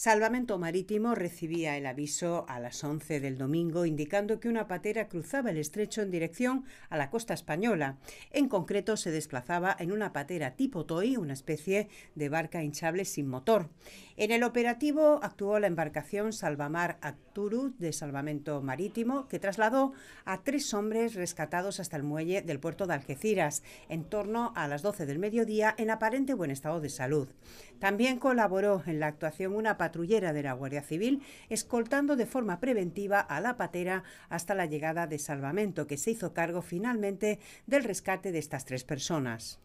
Salvamento Marítimo recibía el aviso a las 11 del domingo indicando que una patera cruzaba el estrecho en dirección a la costa española. En concreto, se desplazaba en una patera tipo TOI, una especie de barca hinchable sin motor. En el operativo actuó la embarcación Salvamar Acturu de Salvamento Marítimo, que trasladó a tres hombres rescatados hasta el muelle del puerto de Algeciras en torno a las 12 del mediodía en aparente buen estado de salud. También colaboró en la actuación una patrullera de la Guardia Civil, escoltando de forma preventiva a la patera hasta la llegada de salvamento, que se hizo cargo finalmente del rescate de estas tres personas.